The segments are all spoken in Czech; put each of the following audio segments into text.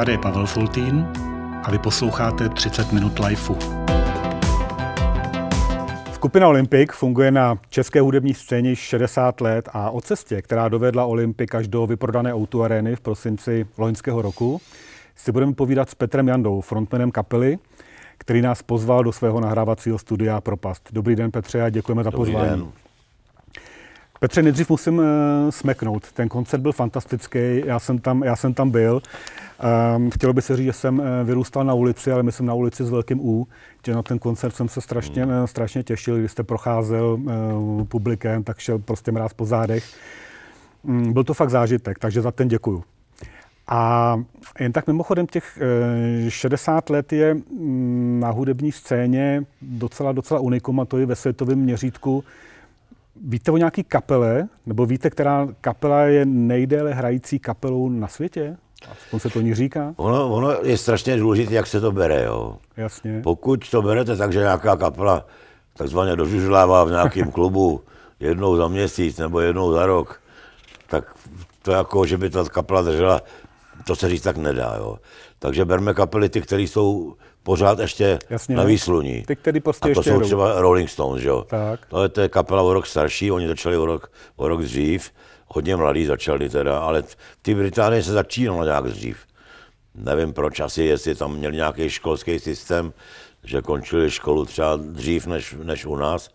Tady je Pavel Fultín a vy posloucháte 30 minut lifeu. Skupina Olympik funguje na české hudební scéně 60 let a o cestě, která dovedla Olympik až do vyprodané o arény v prosinci loňského roku, si budeme povídat s Petrem Jandou, frontmanem kapely, který nás pozval do svého nahrávacího studia Propast. Dobrý den, Petře, a děkujeme za Dobrý pozvání. Den. Petře, nejdřív musím uh, smeknout. Ten koncert byl fantastický, já jsem tam, já jsem tam byl. Um, chtělo by se říct, že jsem eh, vyrůstal na ulici, ale myslím na ulici s velkým U, že na ten koncert jsem se strašně, hmm. Eh, strašně těšil, když jste procházel uh, publikem, tak šel prostě mráz po zádech. Um, byl to fakt zážitek, takže za ten děkuju. A jen tak mimochodem těch 60 let je mm, na hudební scéně docela, docela unikum a to je ve světovém měřítku Víte o nějaký kapele, nebo víte, která kapela je nejdéle hrající kapelou na světě? Aspoň se to ní říká? Ono, ono je strašně důležité, jak se to bere. Jo. Jasně. Pokud to berete tak, že nějaká kapela takzvaně dožužlává v nějakém klubu jednou za měsíc nebo jednou za rok, tak to jako, že by ta kapela držela, to se říct tak nedá. Jo. Takže berme kapely ty, které jsou pořád ještě Jasně, na výsluní. Ty, který prostě a to ještě jsou jedou. třeba Rolling Stones, jo? Tak. To no, je, to je kapela o rok starší, oni začali o rok, o rok dřív, hodně mladí začali teda, ale v té Británii se začínalo nějak dřív. Nevím proč, asi jestli tam měli nějaký školský systém, že končili školu třeba dřív než, než u nás.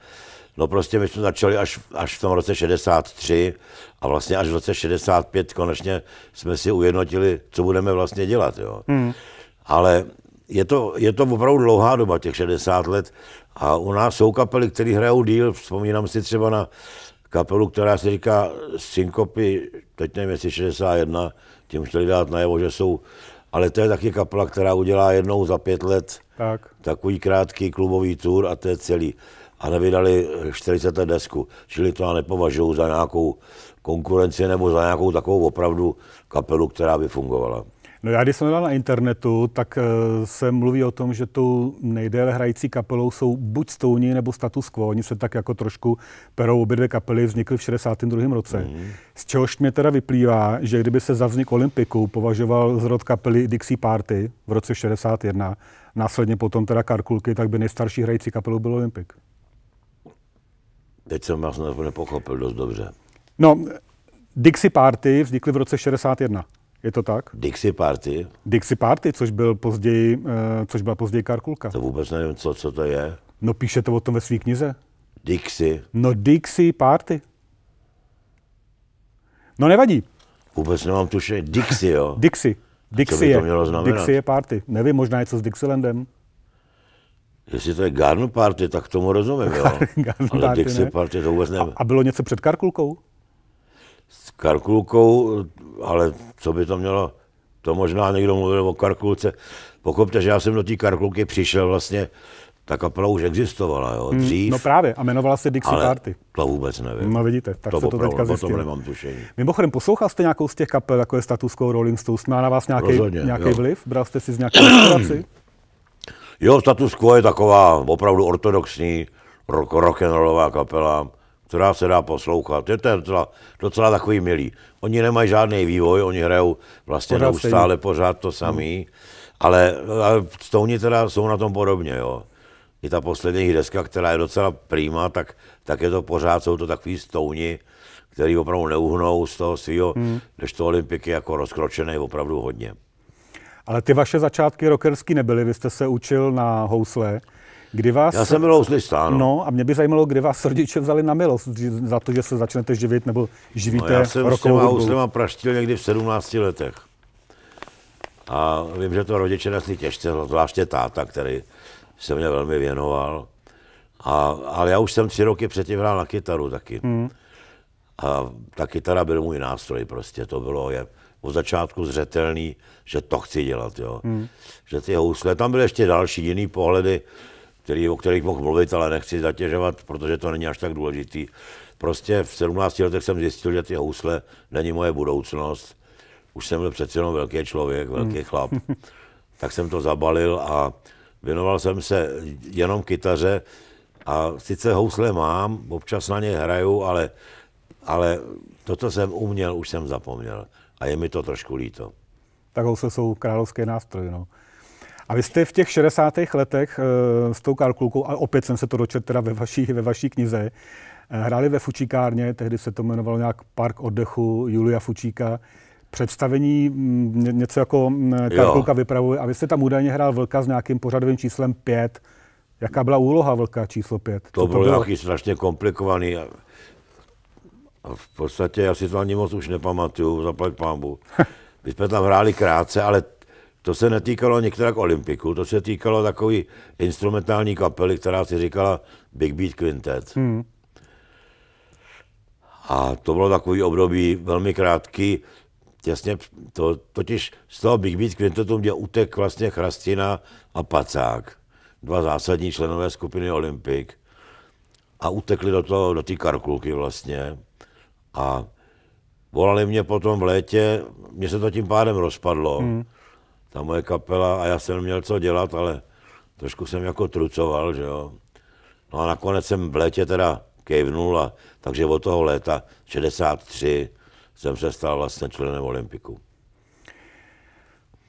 No prostě my jsme začali až, až v tom roce 63 a vlastně až v roce 65 konečně jsme si ujednotili, co budeme vlastně dělat. Jo. Hmm. Ale je to, je to opravdu dlouhá doba, těch 60 let. A u nás jsou kapely, které hrajou díl. Vzpomínám si třeba na kapelu, která se říká Synkopy, teď nevím, jestli 61, tím chtěli dát najevo, že jsou, ale to je taky kapela, která udělá jednou za pět let tak. takový krátký klubový tour a to je celý. A nevydali 40 let desku, čili to já nepovažuji za nějakou konkurenci nebo za nějakou takovou opravdu kapelu, která by fungovala. No já, když jsem hledal na internetu, tak eh, se mluví o tom, že tu nejdéle hrající kapelou jsou buď Stouni nebo Status Quo. Oni se tak jako trošku perou obě dvě kapely, vznikly v 62. roce. Mm. Z čehož mě teda vyplývá, že kdyby se za vznik Olympiku považoval zrod kapely Dixie Party v roce 61, následně potom teda Karkulky, tak by nejstarší hrající kapelou byl Olympik. Teď jsem vás nepochopil dost dobře. No, Dixie Party vznikly v roce 61. Je to tak? Dixie Party. Dixie Party, což, byl později, eh, což byla později Karkulka. To vůbec nevím, co, co to je. No píšete o tom ve své knize. Dixie. No Dixie Party. No nevadí. Vůbec nemám tušení. Dixie, jo? Dixie. Dixie, co by to mělo znamenat? Dixie je party. Nevím, možná něco s Dixielandem. Jestli to je garnu Party, tak tomu rozumím, jo. Ale party, Dixie ne. Party to vůbec nevím. A, a bylo něco před Karkulkou? karkulkou, ale co by to mělo, to možná někdo mluvil o karkulce. Pochopte, že já jsem do té karkulky přišel vlastně, ta kapela už existovala, jo, hmm, dřív. no právě, a jmenovala se Dixie ale Party. To vůbec nevím. No vidíte, tak to se opravdu, to teďka zjistil. To nemám tušení. Mimochodem, poslouchal jste nějakou z těch kapel, jako je Status Quo, Rolling Stones, má na vás nějaký, Rozhodně, nějaký jo. vliv? Bral jste si z nějaké inspiraci? Jo, Status Quo je taková opravdu ortodoxní rock, rock and rollová kapela která se dá poslouchat. Je to docela, docela takový milý. Oni nemají žádný vývoj, oni hrajou vlastně pořád neustále stejný. pořád to samý, hmm. ale, ale Stouni teda jsou na tom podobně, jo. I ta poslední deska, která je docela prýma, tak, tak je to pořád, jsou to takový Stouni, který opravdu neuhnou z toho svého, hmm. než to olympiky jako rozkročené opravdu hodně. Ale ty vaše začátky rockerský nebyly, vy jste se učil na housle. Kdy vás, Já jsem milost listá, no. no. a mě by zajímalo, kdy vás rodiče vzali na milost za to, že se začnete živit nebo živíte no, já jsem s těma houslema praštil někdy v 17 letech. A vím, že to rodiče nesli těžce, zvláště táta, který se mě velmi věnoval. A, ale já už jsem tři roky předtím hrál na kytaru taky. Hmm. A ta kytara byl můj nástroj prostě, to bylo je od začátku zřetelný, že to chci dělat, jo. Hmm. Že ty housle, tam byly ještě další jiný pohledy, který, o kterých mohl mluvit, ale nechci zatěžovat, protože to není až tak důležitý. Prostě v 17 letech jsem zjistil, že ty housle není moje budoucnost. Už jsem byl přece jenom velký člověk, velký hmm. chlap. tak jsem to zabalil a věnoval jsem se jenom kytaře. A sice housle mám, občas na ně hraju, ale, ale to, co jsem uměl, už jsem zapomněl. A je mi to trošku líto. Tak housle jsou královské nástroje. No. A vy jste v těch 60. letech eh, s tou kalkulkou, a opět jsem se to dočetl teda ve vaší, ve vaší knize, eh, hráli ve Fučíkárně, tehdy se to jmenovalo nějak Park oddechu Julia Fučíka, představení mm, něco jako mm, Karkulka vypravuje a vy jste tam údajně hrál Vlka s nějakým pořadovým číslem 5. Jaká byla úloha Vlka číslo 5? To, to bylo, bylo nějaký strašně komplikovaný. A v podstatě já si to ani moc už nepamatuju, zaplať pámbu. My jsme tam hráli krátce, ale to se netýkalo některak olympiku, to se týkalo takový instrumentální kapely, která si říkala Big Beat Quintet. Hmm. A to bylo takový období velmi krátký, těsně, to, totiž z toho Big Beat Quintetu mě utek vlastně Chrastina a Pacák, dva zásadní členové skupiny Olympik a utekli do, toho, do té karkulky vlastně a volali mě potom v létě, mě se to tím pádem rozpadlo, hmm ta moje kapela a já jsem měl co dělat, ale trošku jsem jako trucoval, že jo. No a nakonec jsem v létě teda kejvnul a takže od toho léta 63 jsem se stal vlastně členem Olympiku.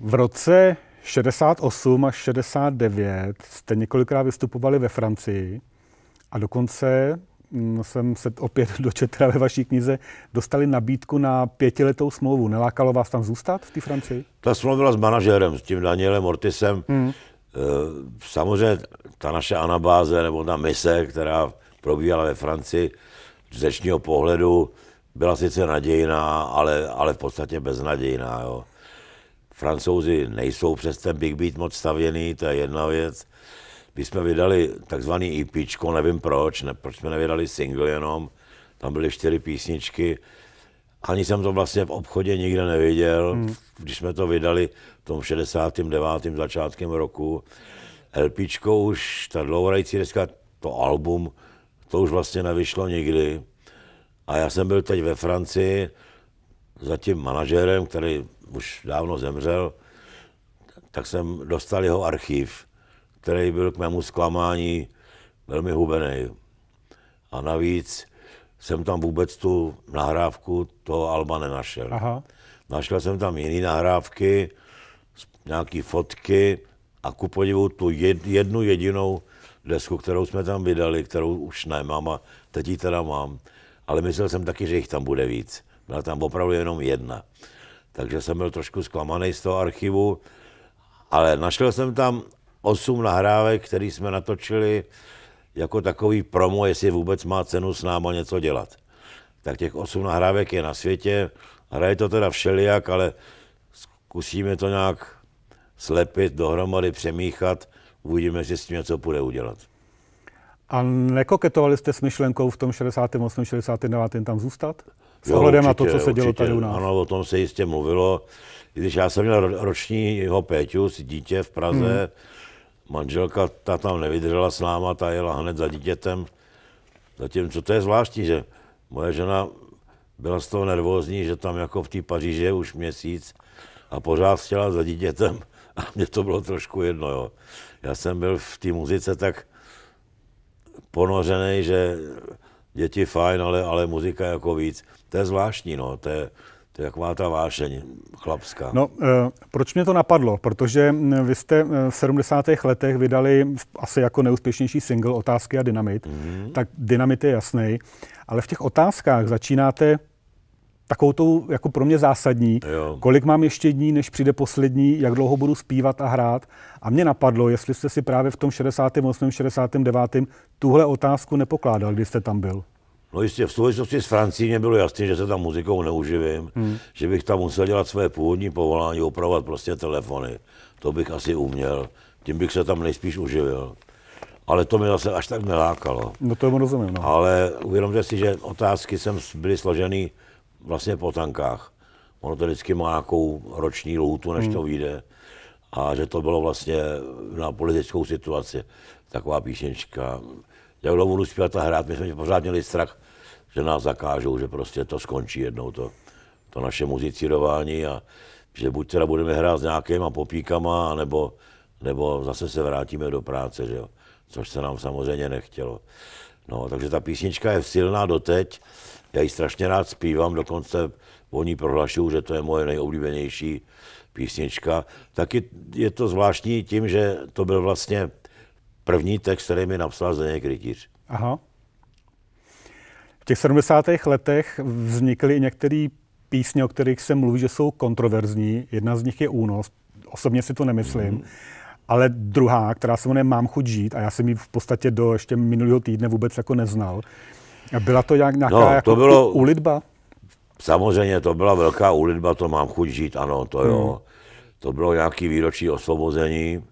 V roce 68 až 69 jste několikrát vystupovali ve Francii a dokonce Mm, jsem se opět dočetla ve vaší knize, dostali nabídku na pětiletou smlouvu. Nelákalo vás tam zůstat v té Francii? Ta smlouva byla s manažerem, s tím Danielem Ortisem. Hmm. Samozřejmě ta naše anabáze nebo ta mise, která probíhala ve Francii z dnešního pohledu, byla sice nadějná, ale, ale v podstatě beznadějná. Jo. Francouzi nejsou přes ten Big Beat moc stavěný, to je jedna věc. My jsme vydali takzvaný EP, nevím proč, ne, proč jsme nevydali single jenom, tam byly čtyři písničky. Ani jsem to vlastně v obchodě nikde neviděl, hmm. když jsme to vydali v tom 69. začátkem roku. LP e už, ta dlouhorající deska, to album, to už vlastně nevyšlo nikdy. A já jsem byl teď ve Francii za tím manažerem, který už dávno zemřel, tak jsem dostal jeho archiv který byl k mému zklamání velmi hubený. A navíc jsem tam vůbec tu nahrávku toho Alba nenašel. Aha. Našel jsem tam jiné nahrávky, nějaké fotky a ku podivu tu jednu jedinou desku, kterou jsme tam vydali, kterou už nemám a teď ji teda mám. Ale myslel jsem taky, že jich tam bude víc. Byla tam opravdu jenom jedna. Takže jsem byl trošku zklamaný z toho archivu, ale našel jsem tam osm nahrávek, které jsme natočili jako takový promo, jestli vůbec má cenu s náma něco dělat. Tak těch osm nahrávek je na světě, hraje to teda všelijak, ale zkusíme to nějak slepit, dohromady přemíchat, uvidíme, že s tím něco půjde udělat. A nekoketovali jste s myšlenkou v tom 68. 69. tam zůstat? S ohledem na to, co se dělo určitě, tady u nás. Ano, o tom se jistě mluvilo. Když já jsem měl ročního Péťu, dítě v Praze, hmm manželka, ta tam nevydržela s náma, ta jela hned za dítětem. Zatímco to je zvláštní, že moje žena byla z toho nervózní, že tam jako v té Paříži je už měsíc a pořád chtěla za dítětem a mě to bylo trošku jedno. Jo. Já jsem byl v té muzice tak ponořený, že děti fajn, ale, ale muzika jako víc. To je zvláštní, no. To je, to je taková ta vášeň chlapská. No, eh, proč mě to napadlo? Protože eh, vy jste eh, v 70. letech vydali asi jako neúspěšnější single Otázky a Dynamit. Mm-hmm. Tak Dynamit je jasný, ale v těch otázkách začínáte takovou tou, jako pro mě zásadní, jo. kolik mám ještě dní, než přijde poslední, jak dlouho budu zpívat a hrát. A mě napadlo, jestli jste si právě v tom 68. 69. tuhle otázku nepokládal, když jste tam byl. No jistě, v souvislosti s Francií mě bylo jasné, že se tam muzikou neuživím, hmm. že bych tam musel dělat své původní povolání, opravovat prostě telefony. To bych asi uměl, tím bych se tam nejspíš uživil. Ale to mi zase až tak nelákalo. No to mu rozumím. No. Ale uvědomte si, že otázky jsem byly složený vlastně po tankách. Ono to vždycky má nějakou roční lůtu, než hmm. to vyjde. A že to bylo vlastně na politickou situaci. Taková písnička dlouho budu zpívat a hrát. My jsme pořád měli strach, že nás zakážou, že prostě to skončí jednou to, to naše muzicírování a že buď teda budeme hrát s nějakýma popíkama, nebo, nebo zase se vrátíme do práce, že jo? což se nám samozřejmě nechtělo. No, takže ta písnička je silná doteď, já ji strašně rád zpívám, dokonce oni prohlašuju, že to je moje nejoblíbenější písnička. Taky je to zvláštní tím, že to byl vlastně první text, který mi napsal Zdeněk Rytíř. Aha. V těch 70. letech vznikly i některé písně, o kterých se mluví, že jsou kontroverzní. Jedna z nich je Únos. Osobně si to nemyslím. Mm. Ale druhá, která se jmenuje Mám chuť žít, a já jsem ji v podstatě do ještě minulého týdne vůbec jako neznal, byla to nějak, nějaká no, to jako bylo, ulitba? Samozřejmě, to byla velká ulitba, to mám chuť žít, ano, to mhm. jo. Mm. To bylo nějaký výročí osvobození,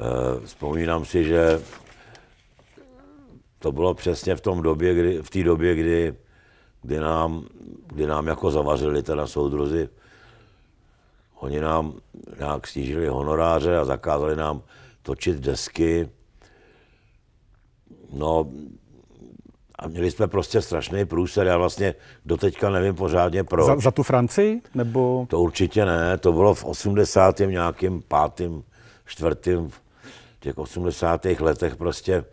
Eh, vzpomínám si, že to bylo přesně v, tom době, kdy, v té době, kdy, kdy, nám, kdy nám jako zavařili teda soudruzi. Oni nám nějak snížili honoráře a zakázali nám točit desky. No a měli jsme prostě strašný průser. Já vlastně doteďka nevím pořádně proč. Za, za tu Francii? Nebo... To určitě ne. To bylo v 80. nějakým pátým, čtvrtým těch 80. letech prostě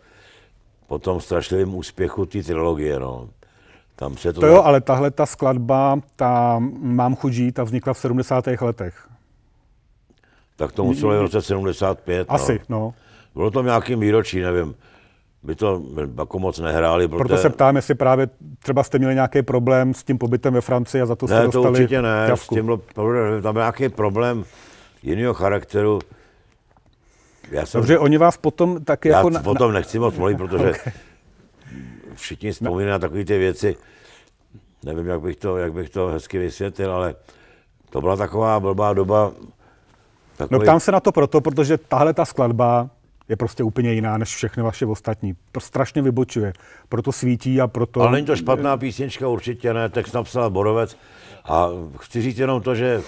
po tom strašlivém úspěchu ty trilogie. No. Tam se to... to jo, ale tahle ta skladba, ta Mám chuť žít, ta vznikla v 70. letech. Tak to muselo být v roce 75. No. Asi, no. no. Bylo to nějaký výročí, nevím. My to jako moc nehráli. Proto, proto se ptám, jestli právě třeba jste měli nějaký problém s tím pobytem ve Francii a za to jste ne, to určitě ne. S tím bylo, tam byl nějaký problém jiného charakteru. Já jsem, Dobře, oni vás potom tak jako... Já na, potom na... nechci moc mluvit, protože okay. všichni vzpomínají na takové ty věci. Nevím, jak bych, to, jak bych to hezky vysvětlil, ale to byla taková blbá doba. Takový... No ptám se na to proto, protože tahle ta skladba je prostě úplně jiná než všechny vaše ostatní. Strašně vybočuje, proto svítí a proto... Ale není to špatná písnička, určitě ne, text napsal Borovec. A chci říct jenom to, že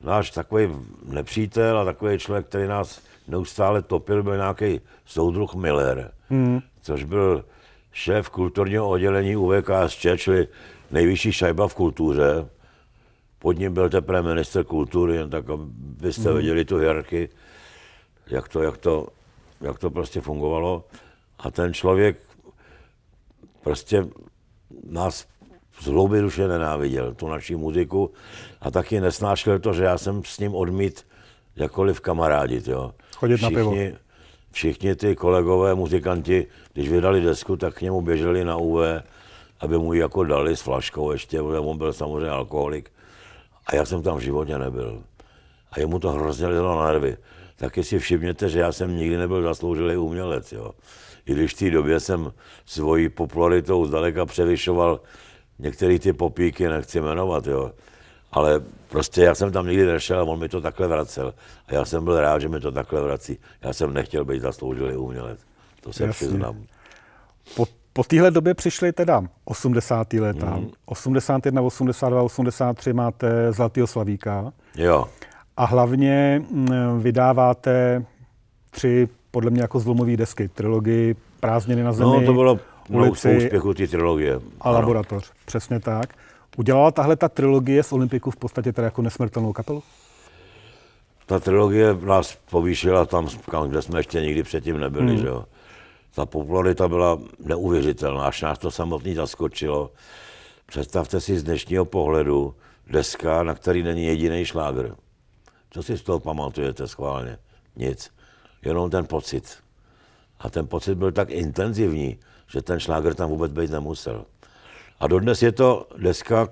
náš takový nepřítel a takový člověk, který nás neustále topil, byl nějaký soudruh Miller, hmm. což byl šéf kulturního oddělení UVKSČ, čili nejvyšší šajba v kultuře. Pod ním byl teprve minister kultury, jen tak, abyste hmm. viděli tu hierarchii, jak to, jak, to, jak to prostě fungovalo. A ten člověk prostě nás z hlouby duše nenáviděl, tu naši muziku, a taky nesnášel to, že já jsem s ním odmít jakkoliv kamarádit, jo. Chodit všichni, na pivo. Všichni ty kolegové muzikanti, když vydali desku, tak k němu běželi na UV, aby mu ji jako dali s flaškou ještě, protože on byl samozřejmě alkoholik. A já jsem tam v životě nebyl. A jemu to hrozně lilo na nervy. Taky si všimněte, že já jsem nikdy nebyl zasloužilý umělec. Jo. I když v té době jsem svojí popularitou zdaleka převyšoval některé ty popíky, nechci jmenovat. Jo ale prostě já jsem tam nikdy nešel a on mi to takhle vracel. A já jsem byl rád, že mi to takhle vrací. Já jsem nechtěl být zasloužilý umělec. To se přiznám. Po, po téhle době přišly teda 80. léta. Mm. 81, 82, 83 máte Zlatýho Slavíka. Jo. A hlavně mm, vydáváte tři, podle mě jako zlomové desky, trilogii Prázdniny na no, zemi, No to bylo ulici, úspěchu ty trilogie. A ano. laboratoř, přesně tak. Udělala tahle ta trilogie z Olympiku v podstatě teda jako nesmrtelnou kapelu? Ta trilogie nás povýšila tam, kam, kde jsme ještě nikdy předtím nebyli, hmm. že jo. Ta popularita byla neuvěřitelná, až nás to samotný zaskočilo. Představte si z dnešního pohledu deska, na který není jediný šlágr. Co si z toho pamatujete schválně? Nic. Jenom ten pocit. A ten pocit byl tak intenzivní, že ten šlágr tam vůbec být nemusel. A dodnes je to deska,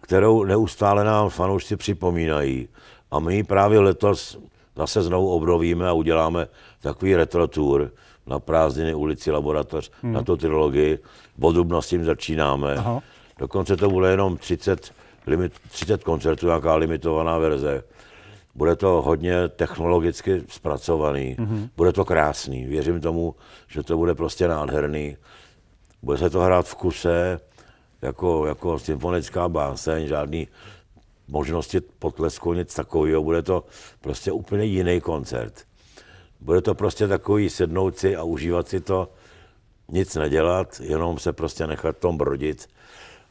kterou neustále nám fanoušci připomínají. A my právě letos zase znovu obrovíme a uděláme takový retro tour na prázdniny ulici Laboratoř, hmm. na tu trilogii. Od s tím začínáme. Aha. Dokonce to bude jenom 30, limit, 30 koncertů, nějaká limitovaná verze. Bude to hodně technologicky zpracovaný, mm-hmm. bude to krásný. Věřím tomu, že to bude prostě nádherný. Bude se to hrát v kuse, jako, jako symfonická báseň, žádný možnosti potlesku, nic takového. Bude to prostě úplně jiný koncert. Bude to prostě takový sednout si a užívat si to, nic nedělat, jenom se prostě nechat tom brodit.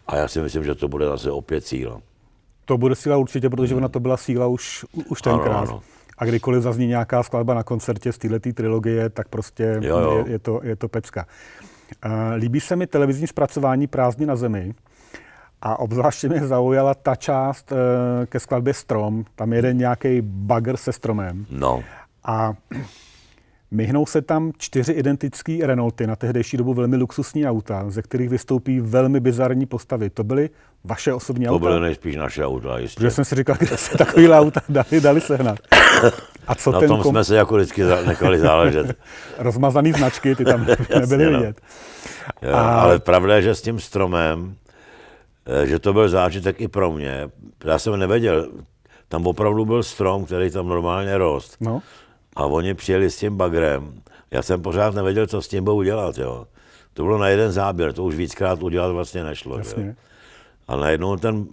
A já si myslím, že to bude zase opět síla. To bude síla určitě, protože hmm. ona to byla síla už, už tenkrát. Ano, ano. A kdykoliv zazní nějaká skladba na koncertě z této trilogie, tak prostě jo, jo. Je, je, to, je to pecka. Eh, líbí se mi televizní zpracování Prázdní na zemi a obzvláště mě zaujala ta část eh, ke skladbě Strom. Tam jeden nějaký bagr se stromem. No. A myhnou se tam čtyři identické Renaulty, na tehdejší dobu velmi luxusní auta, ze kterých vystoupí velmi bizarní postavy. To byly vaše osobní to auta? To byly nejspíš naše auta, jistě. Protože jsem si říkal, kde se takový auta dali, dali sehnat. A co Na ten tom kom... jsme se jako vždycky nechali záležet. Rozmazaný značky, ty tam nebyly Jasně, no. vidět. No. Jo, a... Ale pravda je, že s tím stromem, eh, že to byl zážitek i pro mě. Já jsem nevěděl, tam opravdu byl strom, který tam normálně rost. No. A oni přijeli s tím bagrem. Já jsem pořád nevěděl, co s tím budou udělat. Jo. To bylo na jeden záběr, to už víckrát udělat vlastně nešlo. Jasně. Jo. A najednou ten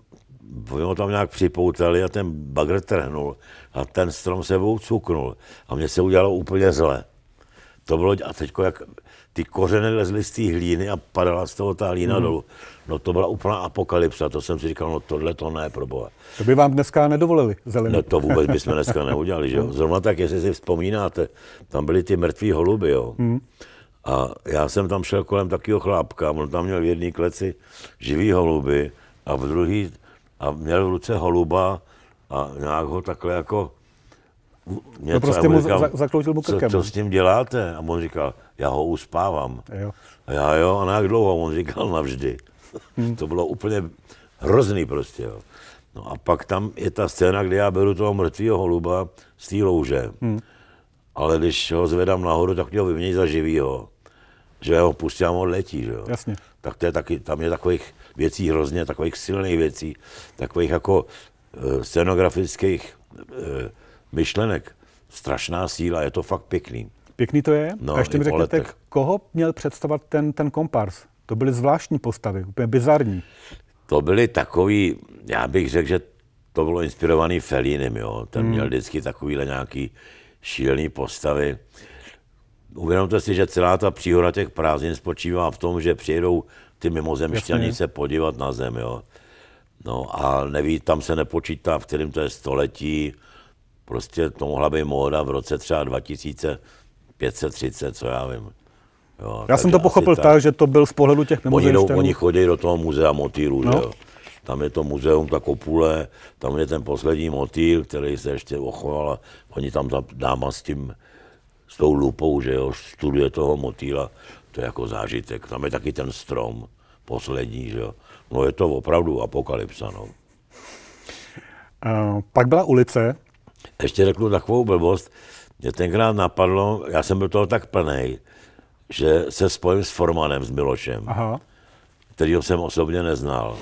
oni ho tam nějak připoutali a ten bagr trhnul a ten strom se cuknul a mě se udělalo úplně zle. To bylo, a teď jak ty kořeny lezly z té hlíny a padala z toho ta hlína mm dolů. No to byla úplná apokalypsa, to jsem si říkal, no tohle to ne, pro boha. To by vám dneska nedovolili zelený. No to vůbec bychom dneska neudělali, že jo. No. Zrovna tak, jestli si vzpomínáte, tam byly ty mrtví holuby, jo. mm A já jsem tam šel kolem takového chlápka, on tam měl v jedné kleci živý holuby a v druhý a měl v ruce holuba a nějak ho takhle jako něco. No prostě mu říkal, za, zakloutil mu krkem. Co, co no. s tím děláte? A on říkal, já ho uspávám. jo. A já jo, a na dlouho? On říkal navždy. Hmm. to bylo úplně hrozný prostě. Jo. No a pak tam je ta scéna, kde já beru toho mrtvého holuba z té louže. Hmm. Ale když ho zvedám nahoru, tak mě ho vymění za živýho. Že ho pustím a on letí, že jo. Jasně. Tak to je taky, tam je takových věcí hrozně, takových silných věcí, takových jako eh, scenografických eh, myšlenek. Strašná síla, je to fakt pěkný. Pěkný to je? No, a ještě mi řekněte, koho měl představovat ten, ten kompars? To byly zvláštní postavy, úplně bizarní. To byly takový, já bych řekl, že to bylo inspirovaný Felinem, jo. Ten hmm. měl vždycky takovýhle nějaký šílený postavy. Uvědomte si, že celá ta příhoda těch prázdnin spočívá v tom, že přijedou ty mimozemšťany se podívat na zem, jo. No a neví, tam se nepočítá, v kterém to je století, prostě to mohla být móda v roce třeba 2530, co já vím. Jo, já jsem to pochopil tak, tak, že to byl z pohledu těch mimozemštěnů. Oni, oni chodí do toho muzea motýlů, no. jo. Tam je to muzeum, ta kopule, tam je ten poslední motýl, který se ještě ochoval oni tam ta dáma s tím, s tou lupou, že jo, studuje toho motýla to je jako zážitek. Tam je taky ten strom poslední, že jo. No je to opravdu apokalypsa, no. Uh, pak byla ulice. Ještě řeknu takovou blbost. Mě tenkrát napadlo, já jsem byl toho tak plný, že se spojím s Formanem, s Milošem, Aha. kterýho jsem osobně neznal.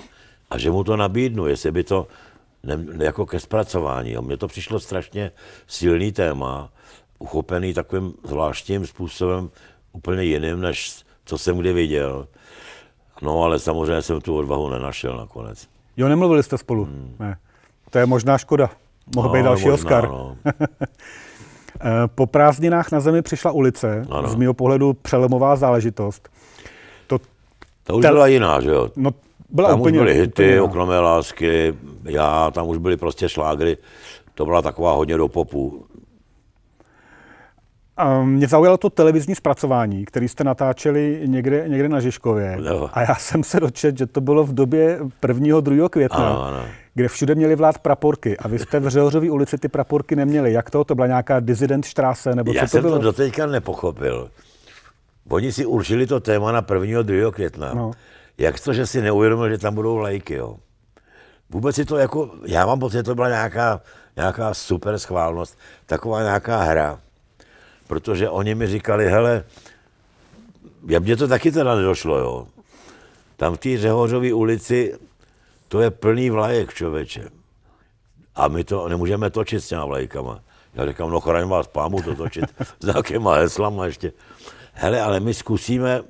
A že mu to nabídnu, jestli by to ne, jako ke zpracování. Jo. Mně to přišlo strašně silný téma, uchopený takovým zvláštním způsobem úplně jiným, než co jsem kdy viděl. No, ale samozřejmě jsem tu odvahu nenašel nakonec. Jo, nemluvili jste spolu? Hmm. Ne. To je možná škoda. Mohl no, být další možná, Oscar. No. Eh, po prázdninách na zemi přišla ulice, ano. z mého pohledu přelemová záležitost. To, to už byla jiná, že jo? No, byla tam úplně, už byly hity, Okno lásky, já, tam už byly prostě šlágry. To byla taková hodně do popu mě zaujalo to televizní zpracování, který jste natáčeli někde, někde na Žižkově. No. A já jsem se dočetl, že to bylo v době 1. 2. května, ano, ano. kde všude měli vlád praporky a vy jste v Řehořové ulici ty praporky neměli. Jak to? To byla nějaká dizident štráse? Nebo já co to jsem bylo? to doteďka nepochopil. Oni si určili to téma na 1. 2. května. No. Jak to, že si neuvědomil, že tam budou lajky, jo? Vůbec si to jako, já mám pocit, že to byla nějaká, nějaká super schválnost, taková nějaká hra protože oni mi říkali, hele, já mě to taky teda nedošlo, jo. Tam v té Řehořové ulici to je plný vlajek, člověče. A my to nemůžeme točit s těma vlajkama. Já říkám, no chraň vás pámu to točit s nějakýma heslama ještě. Hele, ale my zkusíme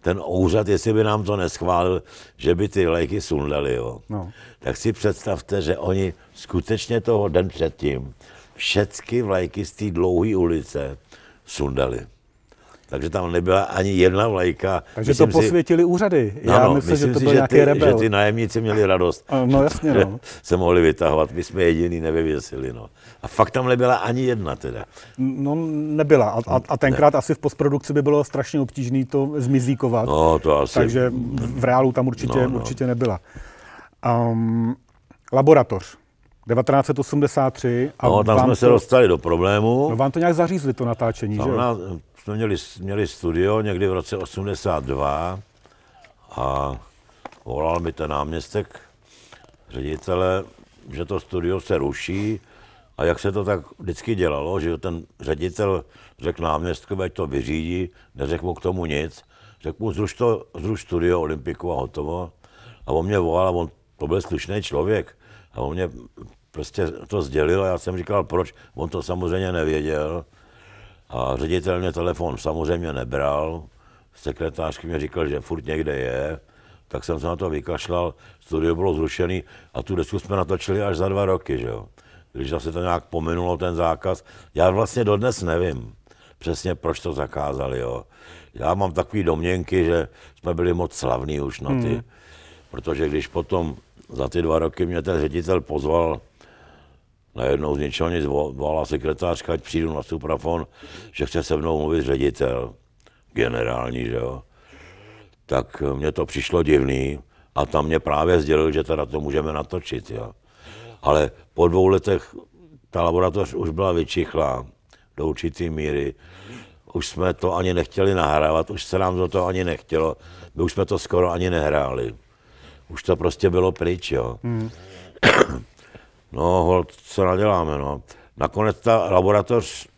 ten úřad, jestli by nám to neschválil, že by ty vlajky sundali, jo. No. Tak si představte, že oni skutečně toho den předtím všechny vlajky z té dlouhé ulice sundali. Takže tam nebyla ani jedna vlajka. Takže myslím to posvětili si, úřady. Já no, myslím, myslím, že to byl že ty, rebel. že ty nájemníci měli radost. No jasně, no. se mohli vytahovat. My jsme jediný nevyvěsili, no. A fakt tam nebyla ani jedna teda. No nebyla. A, a, a tenkrát ne. asi v postprodukci by bylo strašně obtížné to zmizíkovat. No to asi. Takže v reálu tam určitě, no, no. určitě nebyla. Um, laboratoř. 1983. A no, tam jsme se dostali do problému. No, vám to nějak zařízli, to natáčení, tam že? na jsme měli, měli studio někdy v roce 82 a volal mi ten náměstek ředitele, že to studio se ruší a jak se to tak vždycky dělalo, že ten ředitel řekl náměstkovi, ať to vyřídí, neřekl mu k tomu nic, řekl mu zruš, to, zruš studio Olympiku a hotovo. A on mě volal a on, to byl slušný člověk, a on mě prostě to sdělil a já jsem říkal, proč. On to samozřejmě nevěděl. A ředitel mě telefon samozřejmě nebral. Sekretářky mě říkal, že furt někde je. Tak jsem se na to vykašlal, studio bylo zrušený a tu desku jsme natočili až za dva roky, že jo. Když zase to nějak pominulo, ten zákaz. Já vlastně dodnes nevím přesně, proč to zakázali, jo. Já mám takové domněnky, že jsme byli moc slavní už na ty. Hmm. Protože když potom za ty dva roky mě ten ředitel pozval Najednou z ničeho nic volala sekretářka, ať přijdu na suprafon, že chce se mnou mluvit ředitel, generální, že jo. Tak mně to přišlo divný a tam mě právě sdělil, že teda to můžeme natočit, jo. Ale po dvou letech ta laboratoř už byla vyčichlá do určité míry. Už jsme to ani nechtěli nahrávat, už se nám do toho ani nechtělo. My už jsme to skoro ani nehráli. Už to prostě bylo pryč, jo. Mm. no hold, co naděláme, no. Nakonec ta laboratoř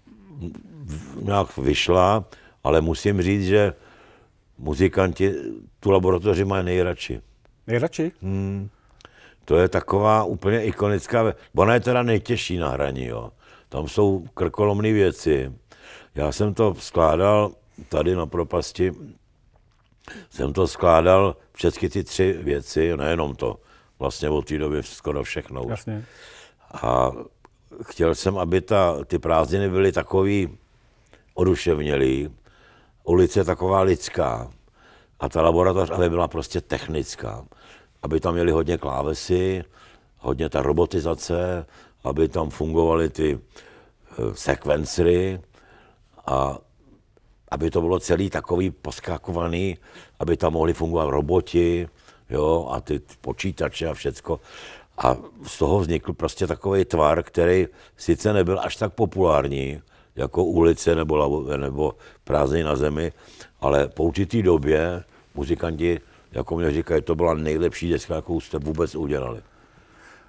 nějak vyšla, ale musím říct, že muzikanti tu laboratoři mají nejradši. Nejradši? Hmm. To je taková úplně ikonická, ona je teda nejtěžší na hraní, jo. Tam jsou krkolomné věci. Já jsem to skládal tady na propasti, jsem to skládal všechny ty tři věci, nejenom to vlastně od té doby skoro všechno. Už. Jasně. A chtěl jsem, aby ta, ty prázdniny byly takový oduševnělý, ulice taková lidská a ta laboratoř, aby byla prostě technická. Aby tam měli hodně klávesy, hodně ta robotizace, aby tam fungovaly ty eh, sekvencery a aby to bylo celý takový poskakovaný, aby tam mohli fungovat roboti, jo, a ty počítače a všecko. A z toho vznikl prostě takový tvar, který sice nebyl až tak populární, jako ulice nebo, nebo prázdný na zemi, ale po určitý době muzikanti, jako mě říkají, to byla nejlepší deska, jakou jste vůbec udělali.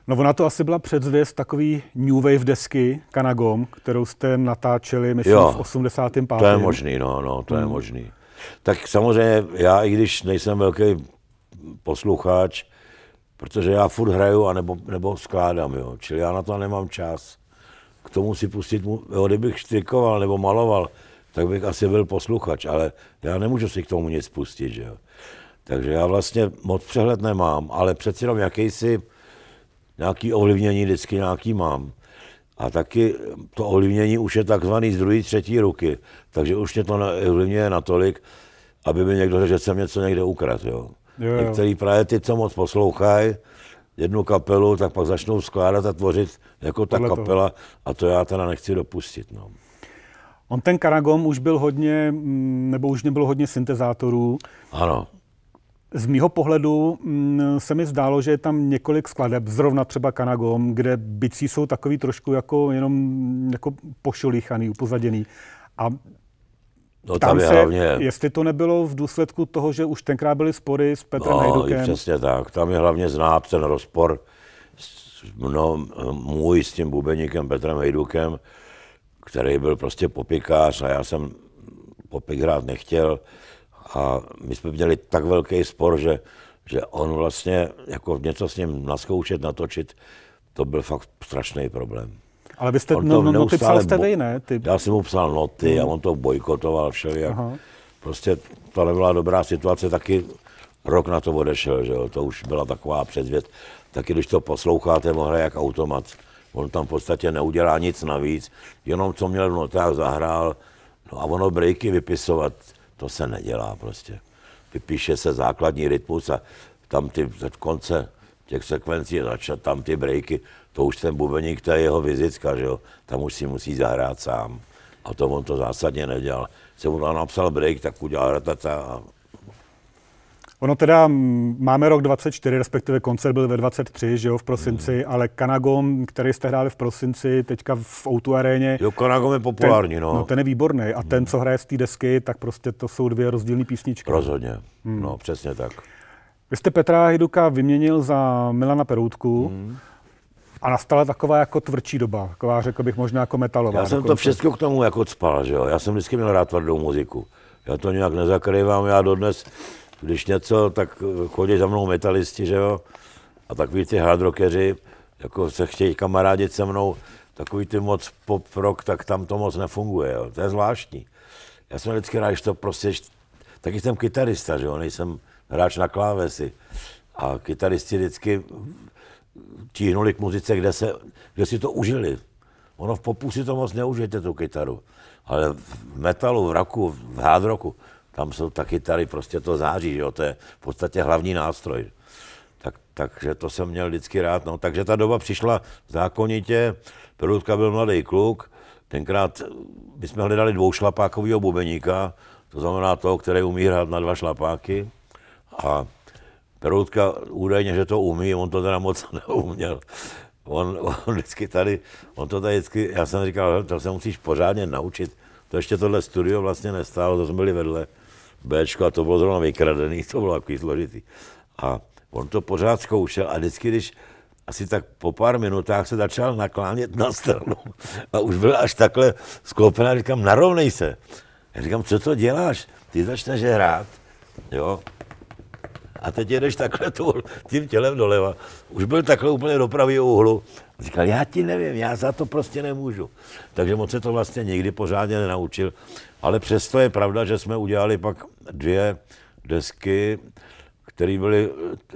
No ona to asi byla předzvěst takový New Wave desky Kanagom, kterou jste natáčeli, myslím, jo, v 85. To je možný, no, no to hmm. je možný. Tak samozřejmě já, i když nejsem velký posluchač, protože já furt hraju a nebo, nebo skládám, jo. Čili já na to nemám čas. K tomu si pustit, jo, kdybych štrikoval nebo maloval, tak bych asi byl posluchač, ale já nemůžu si k tomu nic pustit, že jo. Takže já vlastně moc přehled nemám, ale přeci jenom jakýsi, nějaký ovlivnění vždycky nějaký mám. A taky to ovlivnění už je takzvaný z druhé, třetí ruky. Takže už mě to ovlivňuje natolik, aby mi někdo řekl, že jsem něco někde ukradl. Jo. Jo, jo. Některý právě ty, co moc poslouchají, jednu kapelu, tak pak začnou skládat a tvořit jako ta Podle kapela toho. a to já teda nechci dopustit. No. On ten Karagom už byl hodně, mm, nebo už nebylo hodně syntezátorů. Ano. Z mýho pohledu mm, se mi zdálo, že je tam několik skladeb, zrovna třeba Kanagom, kde bycí jsou takový trošku jako jenom jako pošolíchaný, upozaděný. A No, tam je se, hlavně... jestli to nebylo v důsledku toho, že už tenkrát byly spory s Petrem no, Hejdukem. přesně tak. Tam je hlavně znát ten rozpor mno, můj s tím bubeníkem Petrem Hejdukem, který byl prostě popikář a já jsem popik hrát nechtěl. A my jsme měli tak velký spor, že, že on vlastně jako něco s ním naskoušet, natočit, to byl fakt strašný problém. Ale vy jste, on no, no, no, ty psal jste vy, ne? Ty... Já jsem mu psal noty a on to bojkotoval všelijak. Aha. Prostě to nebyla dobrá situace, taky rok na to odešel, že jo? to už byla taková předvěd. Taky když to posloucháte, mohla jak automat. On tam v podstatě neudělá nic navíc, jenom co měl v notách zahrál. No a ono breaky vypisovat, to se nedělá prostě. Vypíše se základní rytmus a tam ty konce těch sekvencí, začat tam ty breaky, to už ten bubeník, to je jeho vizitka, že jo? tam už si musí zahrát sám. A to on to zásadně nedělal. Se mu tam napsal break, tak udělal ratata a Ono teda máme rok 24, respektive koncert byl ve 23, že jo, v prosinci, mm. ale Kanagom, který jste hráli v prosinci, teďka v Outu aréně. Jo, Kanagom je populární, ten, no. No, ten je výborný a mm. ten, hmm. co hraje z té desky, tak prostě to jsou dvě rozdílné písničky. Rozhodně, mm. no, přesně tak. Vy jste Petra Hiduka vyměnil za Milana Peroutku. Mm. A nastala taková jako tvrdší doba, taková řekl bych možná jako metalová. Já jsem to všechno k tomu jako cpal, že jo. Já jsem vždycky měl rád tvrdou muziku. Já to nějak nezakrývám, já dodnes, když něco, tak chodí za mnou metalisti, že jo. A takový ty hardrockeři, jako se chtějí kamarádit se mnou, takový ty moc pop rock, tak tam to moc nefunguje, jo. To je zvláštní. Já jsem vždycky rád, že to prostě, taky jsem kytarista, že jo, nejsem hráč na klávesi. A kytaristi vždycky tíhnuli k muzice, kde, se, kde si to užili. Ono v popu si to moc neužijete, tu kytaru. Ale v metalu, v raku, v hard roku, tam jsou ta kytary, prostě to září, jo? to je v podstatě hlavní nástroj. Tak, takže to jsem měl vždycky rád. No. Takže ta doba přišla zákonitě, Perutka byl mladý kluk, tenkrát my jsme hledali dvoušlapákového bubeníka, to znamená toho, který umí hrát na dva šlapáky. A Peroutka údajně, že to umí, on to teda moc neuměl. On, on vždycky tady, on to tady vždycky, já jsem říkal, to se musíš pořádně naučit. To ještě tohle studio vlastně nestálo, to jsme byli vedle Bčko a to bylo zrovna vykradený, to bylo takový složitý. A on to pořád zkoušel a vždycky, když asi tak po pár minutách se začal naklánět na stranu a už byl až takhle a říkám, narovnej se. Já říkám, co to děláš? Ty začneš hrát, jo, a teď jedeš takhle tu, tím tělem doleva. Už byl takhle úplně do pravého úhlu. Říkal, já ti nevím, já za to prostě nemůžu. Takže moc se to vlastně nikdy pořádně nenaučil. Ale přesto je pravda, že jsme udělali pak dvě desky, které byly,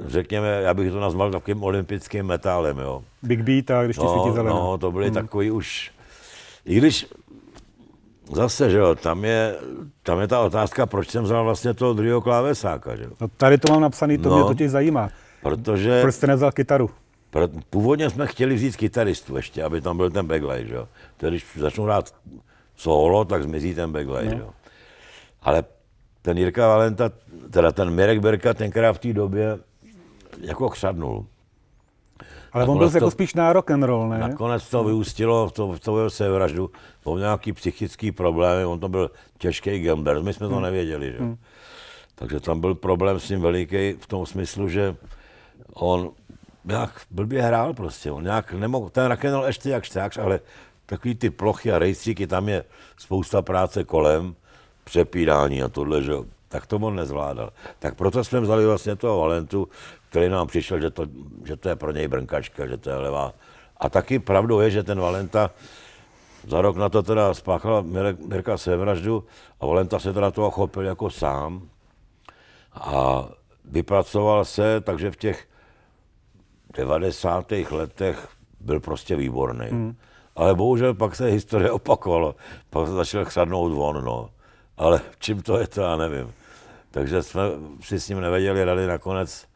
řekněme, já bych to nazval takovým olympickým metálem. Jo. Big beat a když ti no, svítí zelené. No, to byly hmm. takový už, i když zase, že jo, tam je, tam je ta otázka, proč jsem vzal vlastně toho druhého klávesáka, že jo. No tady to mám napsaný, to no, mě totiž zajímá. Protože... Proč jste nevzal kytaru? Pro, původně jsme chtěli vzít kytaristu ještě, aby tam byl ten backlight, že jo. To když začnu hrát solo, tak zmizí ten backlight, no. že jo. Ale ten Jirka Valenta, teda ten Mirek Berka tenkrát v té době jako křadnul. Ale on byl jako to, jako spíš na rock and roll, ne? Nakonec to vyústilo v to, v to jeho sevraždu, po nějaký psychický problémy, on to byl těžký gambler. my jsme to hmm. nevěděli, že? Hmm. Takže tam byl problém s ním veliký v tom smyslu, že on nějak blbě hrál prostě, on nějak nemohl, ten rock and roll ještě jak šťáč, ale takový ty plochy a rejstříky, tam je spousta práce kolem, přepírání a tohle, že tak to on nezvládal. Tak proto jsme vzali vlastně toho Valentu, který nám přišel, že to, že to je pro něj brnkačka, že to je levá. A taky pravdou je, že ten Valenta za rok na to teda spáchala Mirka sebevraždu a Valenta se teda toho chopil jako sám a vypracoval se, takže v těch 90. letech byl prostě výborný. Hmm. Ale bohužel pak se historie opakovalo, Pak se začal chřadnout von, no. Ale čím to je, to já nevím. Takže jsme si s ním nevěděli rady nakonec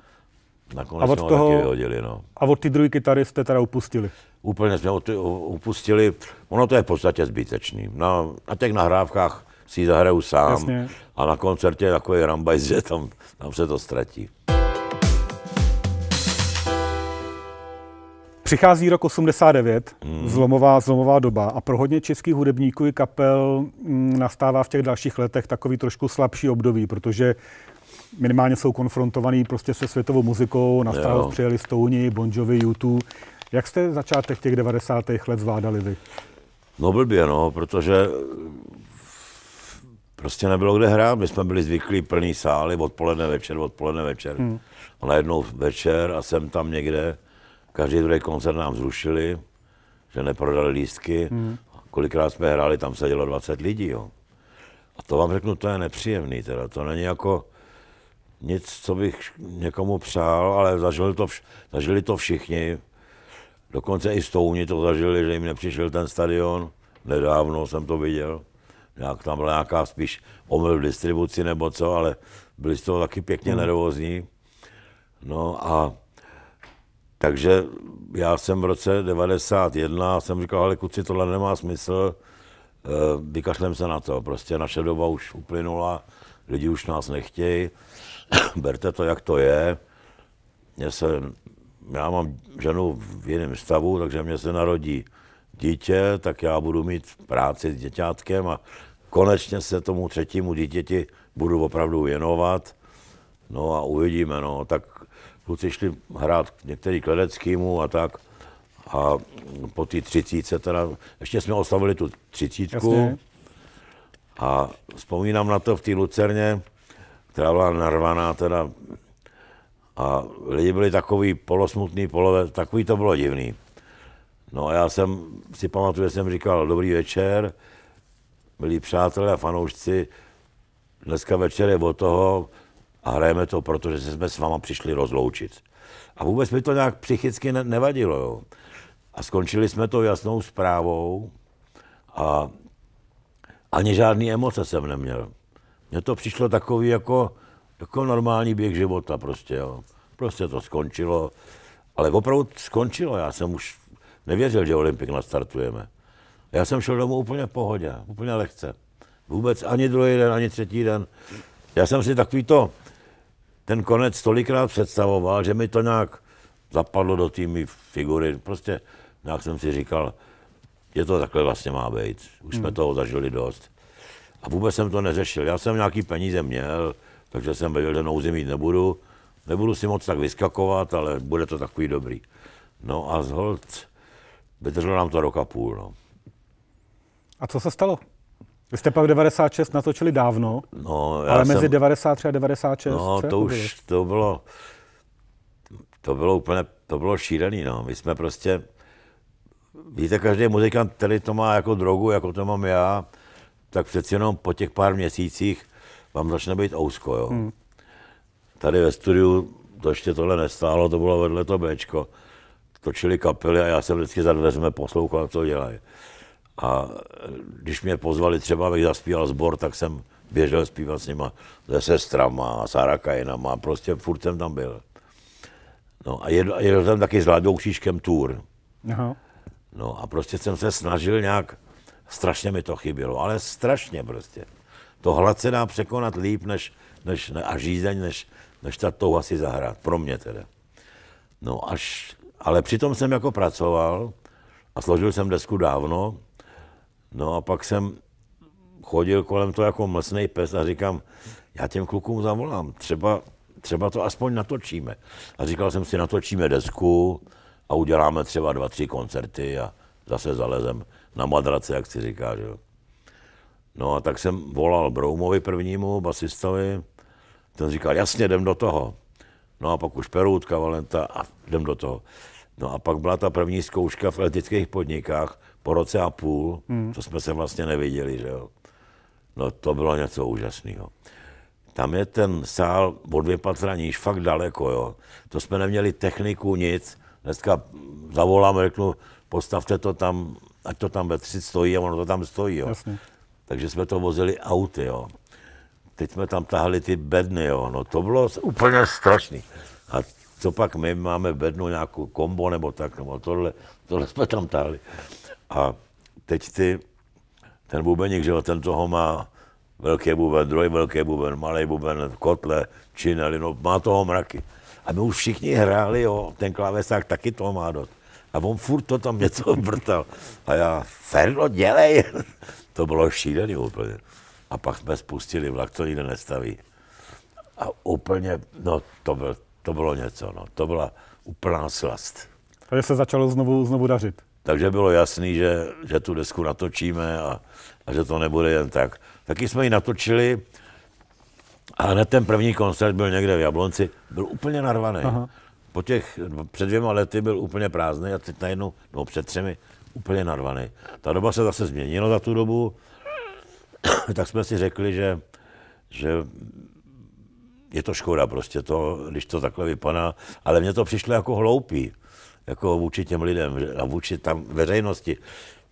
Nakonec a od toho, taky vyhodili, no. A od ty druhé kytary jste teda upustili? Úplně jsme upustili, ono to je v podstatě zbytečný. Na, na těch nahrávkách si zahraju sám Jasně. a na koncertě je takový rambaj, že tam, tam se to ztratí. Přichází rok 89, hmm. zlomová, zlomová doba a pro hodně českých hudebníků i kapel m, mm, nastává v těch dalších letech takový trošku slabší období, protože minimálně jsou konfrontovaný prostě se světovou muzikou, na starost přijeli Stouni, Bon Jovi, U2. Jak jste začátek těch 90. let zvládali vy? No blbě, no, protože eh, prostě nebylo kde hrát. My jsme byli zvyklí plný sály, odpoledne, večer, odpoledne, večer. Hmm. A najednou večer a jsem tam někde. Každý druhý koncert nám zrušili, že neprodali lístky. Hmm. Kolikrát jsme hráli, tam sedělo 20 lidí, jo. A to vám řeknu, to je nepříjemný teda, to není jako, nic, co bych někomu přál, ale zažili to, vš- zažili to všichni. Dokonce i Stouni to zažili, že jim nepřišel ten stadion. Nedávno jsem to viděl. Nějak tam byla nějaká spíš omyl v distribuci nebo co, ale byli z toho taky pěkně hmm. nervózní. No a takže já jsem v roce 91 jsem říkal, ale kuci, tohle nemá smysl, eh, vykašlem se na to. Prostě naše doba už uplynula, lidi už nás nechtějí. berte to, jak to je. Mě se, já mám ženu v jiném stavu, takže mě se narodí dítě, tak já budu mít práci s děťátkem a konečně se tomu třetímu dítěti budu opravdu věnovat. No a uvidíme, no. Tak kluci šli hrát některý kledeckýmu a tak. A po té třicíce teda, ještě jsme oslavili tu třicítku. Jasně. A vzpomínám na to v té Lucerně, která byla narvaná teda a lidi byli takový polosmutný, polové, takový to bylo divný. No a já jsem si pamatuju, že jsem říkal, dobrý večer, milí přátelé a fanoušci, dneska večer je o toho a hrajeme to, protože jsme s váma přišli rozloučit. A vůbec mi to nějak psychicky ne- nevadilo. Jo. A skončili jsme to jasnou zprávou a ani žádné emoce jsem neměl. Mně to přišlo takový jako, jako normální běh života prostě, jo. Prostě to skončilo, ale opravdu skončilo. Já jsem už nevěřil, že Olympik nastartujeme. Já jsem šel domů úplně v pohodě, úplně lehce. Vůbec ani druhý den, ani třetí den. Já jsem si takový to, ten konec tolikrát představoval, že mi to nějak zapadlo do té figury. Prostě nějak jsem si říkal, je to takhle vlastně má být. Už jsme hmm. toho zažili dost. A vůbec jsem to neřešil. Já jsem nějaký peníze měl, takže jsem věděl, že nouzi mít nebudu. Nebudu si moc tak vyskakovat, ale bude to takový dobrý. No a z Holc vydrželo nám to roka půl. No. A co se stalo? Vy jste pak 96 natočili dávno, no, já ale mezi jsem, 93 a 96. No, to už to bylo, to bylo úplně, to bylo šílený, no. My jsme prostě, víte, každý muzikant, který to má jako drogu, jako to mám já, tak přeci jenom po těch pár měsících vám začne být ousko, jo. Hmm. Tady ve studiu to ještě tohle nestálo, to bylo vedle to Bčko. Točili kapely a já jsem vždycky za dveřmi poslouchal, co dělají. A když mě pozvali třeba, abych zaspíval sbor, tak jsem běžel zpívat s nima, se sestrama a Sára Kajinama, prostě furt jsem tam byl. No a jedl, jedl jsem taky s Ládou Křížkem tour. Aha. No a prostě jsem se snažil nějak strašně mi to chybělo, ale strašně prostě. To hlad se dá překonat líp než, než, a žízeň, než, než ta touha si zahrát, pro mě teda. No až, ale přitom jsem jako pracoval a složil jsem desku dávno, no a pak jsem chodil kolem to jako mlsný pes a říkám, já těm klukům zavolám, třeba, třeba to aspoň natočíme. A říkal jsem si, natočíme desku a uděláme třeba dva, tři koncerty a zase zalezem na madraci, jak si říká, že jo. No a tak jsem volal Broumovi prvnímu, basistovi, ten říkal, jasně, jdem do toho. No a pak už perutka, Valenta a jdem do toho. No a pak byla ta první zkouška v elektrických podnikách po roce a půl, hmm. to jsme se vlastně neviděli, že jo. No to bylo něco úžasného. Tam je ten sál o dvě patra níž, fakt daleko, jo. To jsme neměli techniku, nic. Dneska zavolám, řeknu, postavte to tam ať to tam ve tři stojí a ono to tam stojí. Jo. Jasně. Takže jsme to vozili auty. Jo. Teď jsme tam tahali ty bedny, jo. No, to bylo úplně strašný. A co pak my máme v bednu nějakou kombo nebo tak, nebo tohle, tohle jsme tam tahli. A teď ty, ten bubeník, že jo, ten toho má velký buben, druhý velký buben, malý buben, kotle, čineli, no má toho mraky. A my už všichni hráli, jo, ten klávesák taky toho má dot. A on furt to tam něco vrtal. A já, Ferno, dělej! to bylo šílený úplně. A pak jsme spustili vlak, to nikde nestaví. A úplně, no to, byl, to bylo něco, no. To byla úplná slast. Takže se začalo znovu, znovu dařit. Takže bylo jasný, že, že tu desku natočíme a, a že to nebude jen tak. Taky jsme ji natočili a hned ten první koncert byl někde v Jablonci, byl úplně narvaný. Aha po těch, před dvěma lety byl úplně prázdný a teď najednou, no před třemi, úplně narvaný. Ta doba se zase změnila za tu dobu, tak jsme si řekli, že, že je to škoda prostě to, když to takhle vypadá, ale mně to přišlo jako hloupý, jako vůči těm lidem a vůči tam veřejnosti.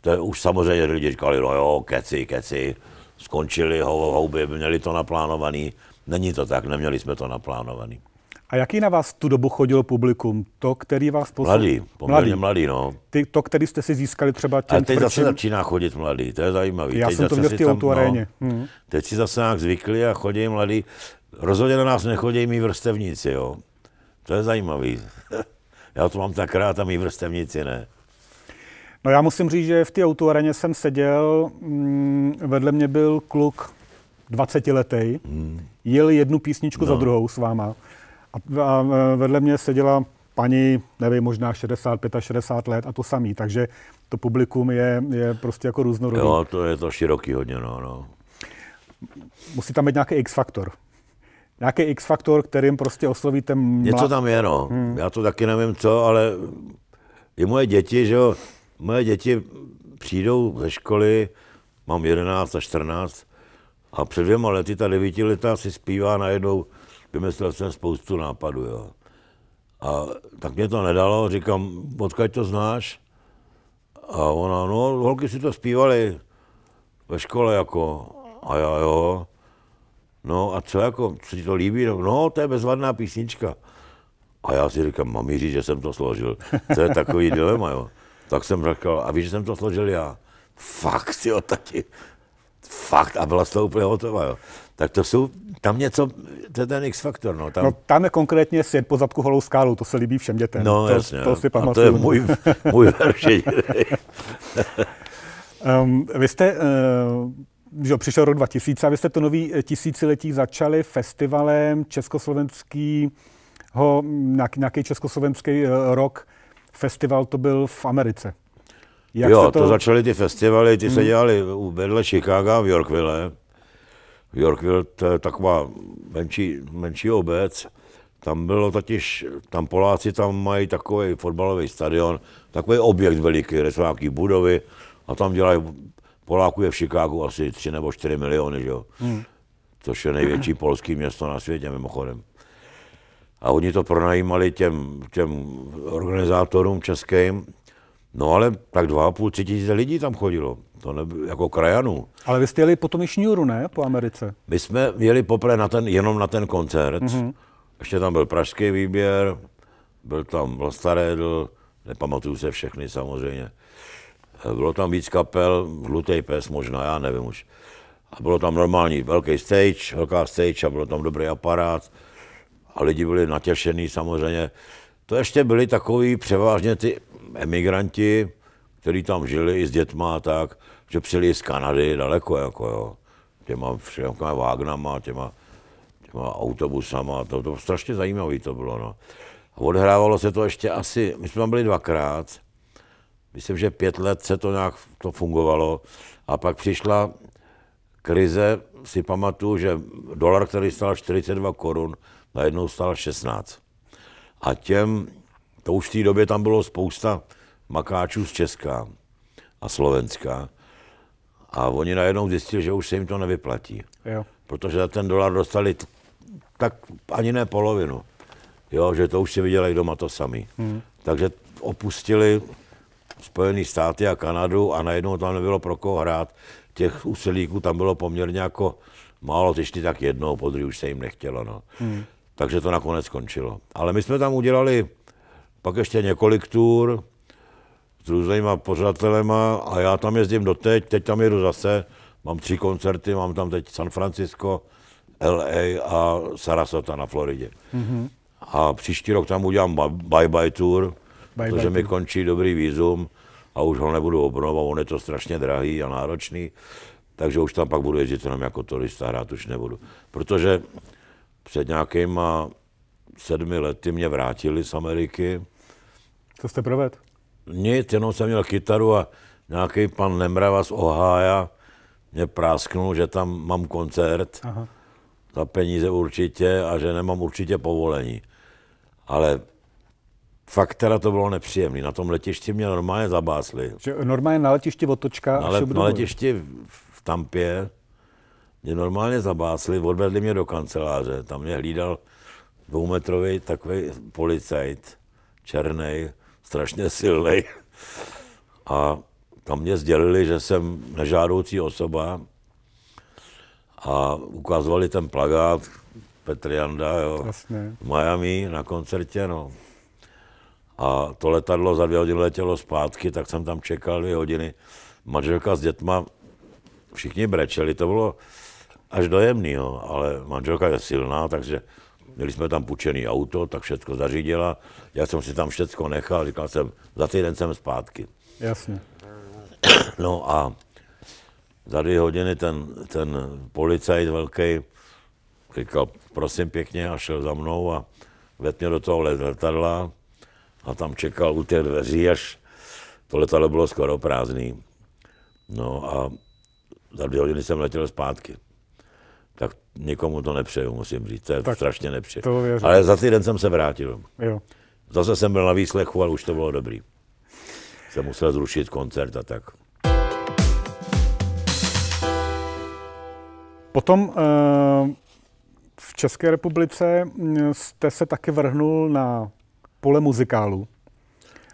To je už samozřejmě že lidi říkali, no jo, keci, keci, skončili ho, houby, měli to naplánovaný. Není to tak, neměli jsme to naplánovaný. A jaký na vás tu dobu chodil publikum? To, který vás poslal? Mladý, poměrně mladý, mladý no. Ty, to, který jste si získali třeba těm A teď zase začíná chodit mladý, to je zajímavý. Já teď jsem to viděl v té no, aréně. Hmm. Teď si zase nějak zvykli a chodí mladý. Rozhodně na nás nechodí mý vrstevníci, jo. To je zajímavý. já to mám tak rád a mý vrstevníci ne. No já musím říct, že v té autoareně jsem seděl, mm, vedle mě byl kluk 20 letý, hmm. jel jednu písničku no. za druhou s váma a vedle mě seděla paní, nevím, možná 65 a 60 let a to samý, takže to publikum je, je prostě jako různorodý. Jo, to je to široký hodně, no, no. Musí tam být nějaký X-faktor. Nějaký X-faktor, kterým prostě oslovíte mla... Něco tam je, no. Hmm. Já to taky nevím co, ale i moje děti, že jo, moje děti přijdou ze školy, mám 11 a 14, a před dvěma lety ta devítiletá si zpívá najednou vymyslel jsem spoustu nápadů, jo. A tak mě to nedalo, říkám, odkud to znáš? A ona, no, holky si to zpívali ve škole, jako, a já, jo. No a co, jako, co ti to líbí? No, to je bezvadná písnička. A já si říkám, mám říct, že jsem to složil. To je takový dilema, jo. Tak jsem řekl, a víš, že jsem to složil já. Fakt, jo, tati. Fakt, a byla z toho úplně hotová, jo tak to jsou tam něco, to je ten X-faktor. No tam... no tam je konkrétně svět po zadku holou skálu, to se líbí všem dětem. No to, jasně, to, si pamatuju. No. to je můj, můj verši. um, vy jste, uh, že přišel rok 2000 a vy jste to nový eh, tisíciletí začali festivalem československýho nějaký, nějaký československý eh, rok, festival to byl v Americe. Jak jo, to... to začaly ty festivaly, ty hmm. se mm. dělali u vedle Chicago v Yorkville. Yorkville, to je taková menší, menší obec, tam bylo totiž, tam Poláci tam mají takový fotbalový stadion, takový objekt veliký, kde jsou nějaké budovy a tam dělají, Poláků je v Chicagu asi 3 nebo 4 miliony, že jo? Hmm. což je největší polský město na světě mimochodem. A oni to pronajímali těm, těm organizátorům českým, no ale tak dva a půl, tři tisíce lidí tam chodilo. To ne, jako krajanů. Ale vy jste jeli potom i šňůru, ne? Po Americe. My jsme jeli poprvé na ten, jenom na ten koncert. Mm-hmm. Ještě tam byl pražský výběr, byl tam Vlastaredl, nepamatuju se všechny samozřejmě. Eh, bylo tam víc kapel, Hlutej pes možná, já nevím už. A bylo tam normální velký stage, velká stage a bylo tam dobrý aparát. A lidi byli natěšený samozřejmě. To ještě byli takový převážně ty emigranti, kteří tam žili i s dětma a tak že přijeli z Kanady daleko, jako jo, těma všelijakými vágnama, těma, těma autobusama, to, to strašně zajímavé to bylo, no. A odhrávalo se to ještě asi, my jsme tam byli dvakrát, myslím, že pět let se to nějak to fungovalo a pak přišla krize, si pamatuju, že dolar, který stál 42 korun, najednou stál 16. A těm, to už v té době tam bylo spousta makáčů z Česka a Slovenska, a oni najednou zjistili, že už se jim to nevyplatí. Jo. Protože za ten dolar dostali tak ani ne polovinu. Jo, že to už si viděli doma to sami. Hmm. Takže opustili Spojené státy a Kanadu a najednou tam nebylo pro koho hrát. Těch úsilíků tam bylo poměrně jako málo, ty tak jednou, podruhé už se jim nechtělo. No. Hmm. Takže to nakonec skončilo. Ale my jsme tam udělali pak ještě několik tur, s různýma pořadatelema a já tam jezdím doteď, teď tam jedu zase, mám tři koncerty, mám tam teď San Francisco, LA a Sarasota na Floridě. Mm-hmm. A příští rok tam udělám Bye Bye Tour, bye protože bye mi tour. končí dobrý výzum a už ho nebudu obnovovat, on je to strašně drahý a náročný, takže už tam pak budu jezdit jenom jako turista, hrát už nebudu. Protože před nějakýma sedmi lety mě vrátili z Ameriky. Co jste provedl? Nic, jenom jsem měl kytaru a nějaký pan Nemrava z Ohája mě prásknul, že tam mám koncert Aha. za peníze určitě a že nemám určitě povolení. Ale fakt teda to bylo nepříjemné. Na tom letišti mě normálně zabásli. Že normálně na letišti otočka? Na, Ale na letišti v, v Tampě mě normálně zabásli, odvedli mě do kanceláře. Tam mě hlídal dvoumetrový takový policajt, černý, strašně silný. A tam mě sdělili, že jsem nežádoucí osoba a ukazovali ten plagát Petr Janda jo, v Miami na koncertě. No. A to letadlo za dvě hodiny letělo zpátky, tak jsem tam čekal dvě hodiny. Manželka s dětma, všichni brečeli, to bylo až dojemný, jo, ale manželka je silná, takže Měli jsme tam půjčený auto, tak všechno zařídila. Já jsem si tam všechno nechal, říkal jsem, za týden jsem zpátky. Jasně. No a za dvě hodiny ten, ten policajt velký říkal, prosím pěkně, a šel za mnou a vedl mě do toho letadla a tam čekal u těch dveří, až to letadlo bylo skoro prázdný. No a za dvě hodiny jsem letěl zpátky tak nikomu to nepřeju, musím říct, to je tak strašně nepřeju. Ale za týden jsem se vrátil. Jo. Zase jsem byl na výslechu, ale už to bylo dobrý. Jsem musel zrušit koncert a tak. Potom eh, v České republice eh, jste se taky vrhnul na pole muzikálu.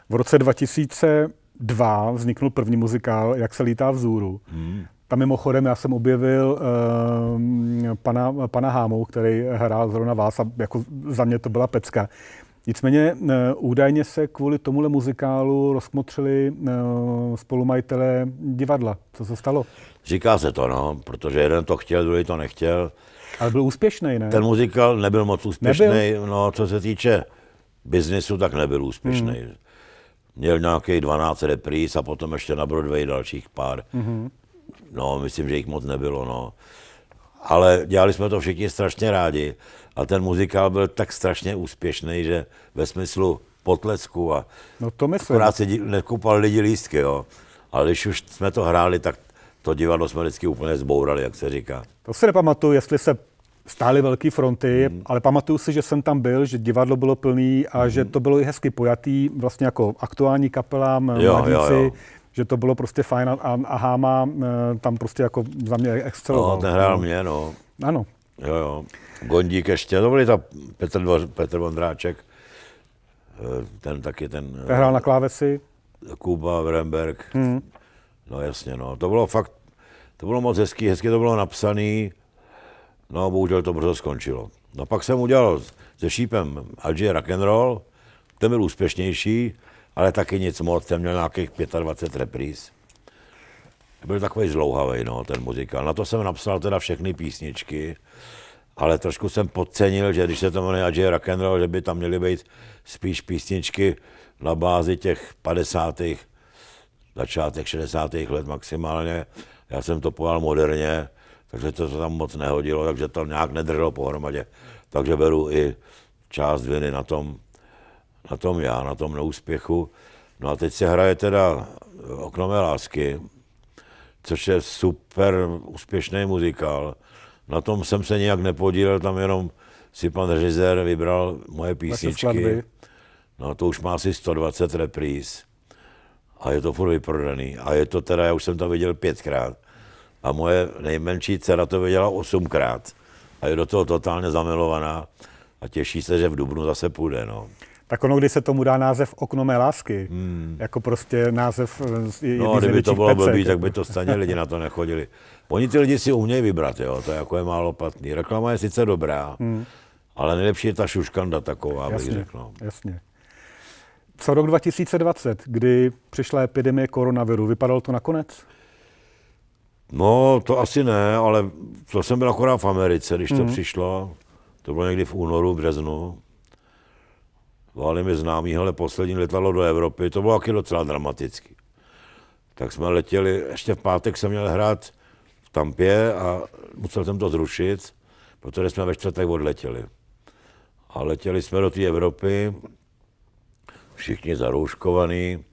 V roce 2002 vznikl první muzikál Jak se lítá vzůru. Hmm. Tam mimochodem já jsem objevil uh, pana, pana Hámu, který hrál zrovna vás a jako za mě to byla pecka. Nicméně uh, údajně se kvůli tomuhle muzikálu rozkmotřili uh, spolumajitelé divadla. Co se stalo? Říká se to, no, protože jeden to chtěl, druhý to nechtěl. Ale byl úspěšný, ne? Ten muzikál nebyl moc úspěšný, nebyl. no, co se týče biznesu, tak nebyl úspěšný. Hmm. Měl nějaký 12 repríz a potom ještě na Broadway dalších pár. hmm No, myslím, že jich moc nebylo, no. Ale dělali jsme to všichni strašně rádi a ten muzikál byl tak strašně úspěšný, že ve smyslu potlesku a no to myslím. akorát se nekupal lidi lístky, jo. Ale když už jsme to hráli, tak to divadlo jsme vždycky úplně zbourali, jak se říká. To si nepamatuju, jestli se stály velké fronty, mm. ale pamatuju si, že jsem tam byl, že divadlo bylo plný a mm. že hmm. to bylo i hezky pojatý, vlastně jako aktuální kapela, mladíci. Jo, jo, jo že to bylo prostě fajn a, a Háma e, tam prostě jako za mě exceloval. No, ten hrál mě, no. Ano. Jo, jo. Gondík ještě, to byli ta Petr, Petr Vondráček, e, ten taky ten... ten hrál na klávesi. Kuba, Vremberg, hmm. no jasně, no. To bylo fakt, to bylo moc hezký, hezky to bylo napsaný, no bohužel to brzo skončilo. No pak jsem udělal se Šípem Algie Rock'n'Roll, ten byl úspěšnější, ale taky nic moc, ten měl nějakých 25 repríz. Byl takový zlouhavý, no, ten muzikál. Na to jsem napsal teda všechny písničky, ale trošku jsem podcenil, že když se to jmenuje Adje Rock and roll, že by tam měly být spíš písničky na bázi těch 50. začátek 60. let maximálně. Já jsem to pojal moderně, takže to se tam moc nehodilo, takže to nějak nedrželo pohromadě. Takže beru i část viny na tom, na tom já, na tom neúspěchu. No a teď se hraje teda eh, Okno mé lásky, což je super úspěšný muzikál. Na tom jsem se nějak nepodílel, tam jenom si pan režisér vybral moje písničky. No to už má asi 120 repríz. A je to furt vyprodaný. A je to teda, já už jsem to viděl pětkrát. A moje nejmenší dcera to viděla osmkrát. A je do toho totálně zamilovaná. A těší se, že v Dubnu zase půjde. No tak ono, když se tomu dá název Okno mé lásky, hmm. jako prostě název eh, no, jedný No, kdyby to bylo blbý, tak by to stejně lidi na to nechodili. Oni ty lidi si umějí vybrat, jo, to je jako je málo platný. Reklama je sice dobrá, hmm. ale nejlepší je ta šuškanda taková, jasně, bych řekl. No. Jasně. Co rok 2020, kdy přišla epidemie koronaviru, vypadalo to nakonec? No, to asi ne, ale to jsem byl akorát v Americe, když to hmm. přišlo. To bylo někdy v únoru, březnu volali mi známý, hele, poslední letadlo do Evropy, to bylo taky docela dramatický. Tak jsme letěli, ještě v pátek jsem měl hrát v Tampě a musel jsem to zrušit, protože jsme ve čtvrtek odletěli. A letěli jsme do té Evropy, všichni zarouškovaný,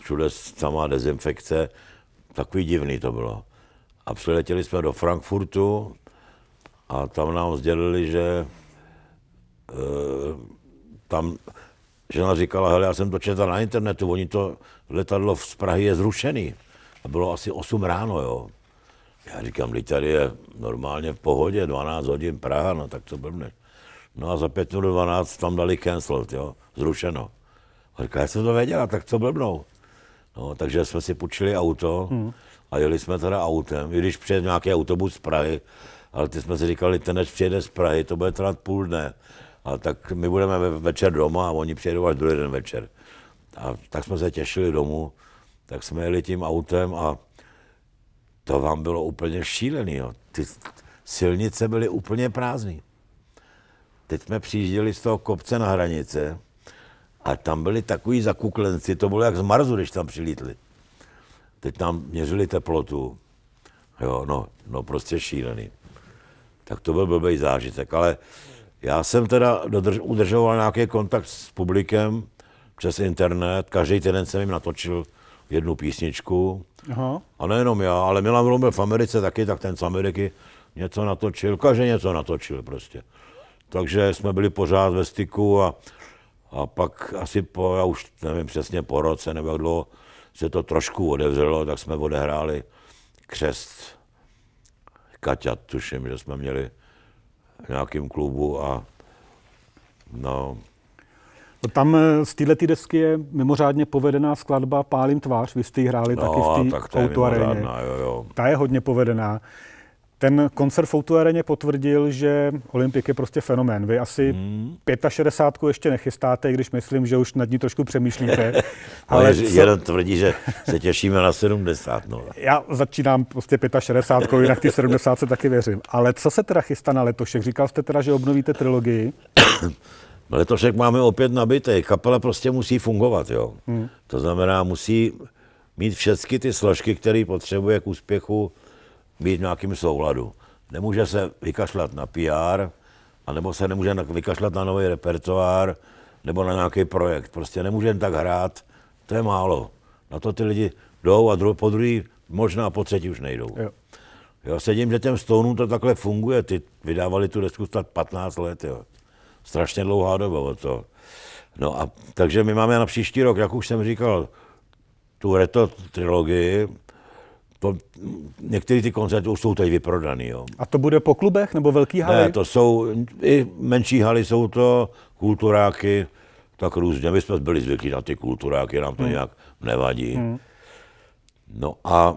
všude samá dezinfekce, takový divný to bylo. A přiletěli jsme do Frankfurtu a tam nám sdělili, že e, tam žena říkala, hele, já jsem to četla na internetu, oni to letadlo z Prahy je zrušený. A bylo asi 8 ráno, jo. Já říkám, lidi tady je normálně v pohodě, 12 hodin Praha, no tak co blbne. No a za 5 minut 12 tam dali cancelled, jo, zrušeno. A říká, já jsem to věděla, tak co blbnou. No, takže jsme si půjčili auto hmm. a jeli jsme teda autem, i když přijede nějaký autobus z Prahy, ale ty jsme si říkali, ten než přijede z Prahy, to bude trvat půl dne. A tak my budeme večer doma a oni přijedou až druhý den večer. A tak jsme se těšili domů, tak jsme jeli tím autem a to vám bylo úplně šílený. Jo. Ty silnice byly úplně prázdné. Teď jsme přijížděli z toho kopce na hranice a tam byli takový zakuklenci, to bylo jak z Marzu, když tam přilítli. Teď tam měřili teplotu, jo, no, no prostě šílený. Tak to byl blbý zážitek, ale já jsem teda dodrž, udržoval nějaký kontakt s publikem přes internet. Každý týden jsem jim natočil jednu písničku. Aha. A nejenom já, ale Milan byl v Americe taky, tak ten z Ameriky něco natočil. Každý něco natočil prostě. Takže jsme byli pořád ve styku a, a pak asi po, já už nevím přesně po roce nebo jak dlouho se to trošku odevřelo, tak jsme odehráli křest Kaťat, tuším, že jsme měli nějakém klubu a no. no tam eh, z této desky je mimořádně povedená skladba Pálím tvář, vy jste ji hráli no, taky v té tak ta je jo, jo. Ta je hodně povedená. Ten koncert Foutu Areně potvrdil, že Olympik je prostě fenomén. Vy asi hmm. 65 ještě nechystáte, když myslím, že už nad ní trošku přemýšlíte. Ale co... jeden tvrdí, že se těšíme na 70. No. Já začínám prostě 65, jinak ty 70 se taky věřím. Ale co se teda chystá na letošek? Říkal jste teda, že obnovíte trilogii. Letošek máme opět nabité. Kapela prostě musí fungovat, jo. Hmm. To znamená, musí mít všechny ty složky, které potřebuje k úspěchu být v nějakém souladu. Nemůže se vykašlat na PR, anebo se nemůže vykašlat na nový repertoár, nebo na nějaký projekt. Prostě nemůže jen tak hrát, to je málo. Na to ty lidi jdou a dru- po druhý, možná po třetí už nejdou. Jo. Jo, sedím, že těm stonům to takhle funguje. Ty vydávali tu desku tak 15 let, jo. Strašně dlouhá doba o to. No a takže my máme na příští rok, jak už jsem říkal, tu reto trilogii, to, některé ty koncerty už jsou tady vyprodaný. Jo. A to bude po klubech nebo velký haly? Ne, to jsou i menší haly, jsou to kulturáky, tak různě. My jsme byli zvyklí na ty kulturáky, nám to hmm. nějak nevadí. Hmm. No a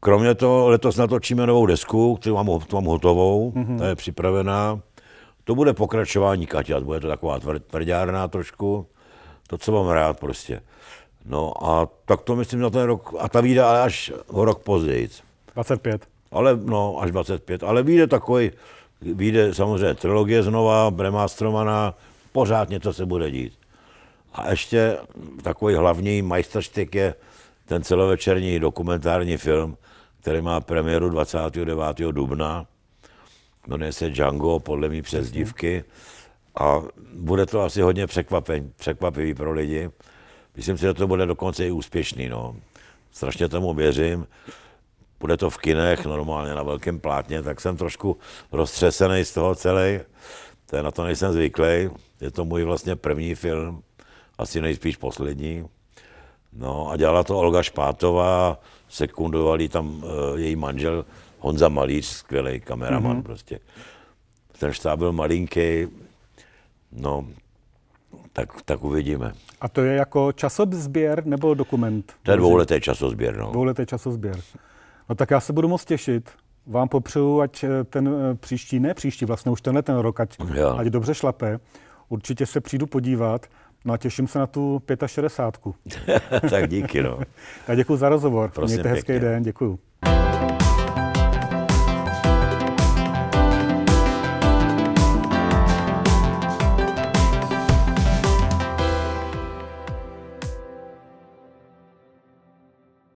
kromě toho letos natočíme novou desku, kterou mám, mám hotovou, hmm. ta je připravená. To bude pokračování Katia, bude to taková tvrdárná trošku, to, co mám rád prostě. No a tak to myslím na ten rok, a ta vyjde ale až o rok později. 25. Ale no, až 25, ale vyjde takový, vyjde samozřejmě trilogie znova, Bremástromana, pořád něco se bude dít. A ještě takový hlavní majstrštyk je ten celovečerní dokumentární film, který má premiéru 29. dubna. Jmenuje se Django, podle mý přezdívky. A bude to asi hodně překvapivý pro lidi. Myslím si, že to bude dokonce i úspěšný. No. Strašně tomu věřím. Bude to v kinech, normálně na velkém plátně, tak jsem trošku roztřesený z toho celý. To na to nejsem zvyklý. Je to můj vlastně první film, asi nejspíš poslední. No a dělala to Olga Špátová, sekundovali tam uh, její manžel Honza Malíř, skvělý kameraman mm-hmm. prostě. Ten štáb byl malinký, no tak, tak uvidíme. A to je jako časozběr nebo dokument? To je dvouletý časozběr, no. Dvouletý časozběr. No tak já se budu moc těšit. Vám popřeju, ať eh, ten eh, příští, ne příští, vlastně už tenhle ten rok, ať, ať dobře šlape. Určitě se přijdu podívat. No a těším se na tu 65. tak díky, no. tak děkuji za rozhovor. Prosím, Mějte pěkně. hezký den, děkuji.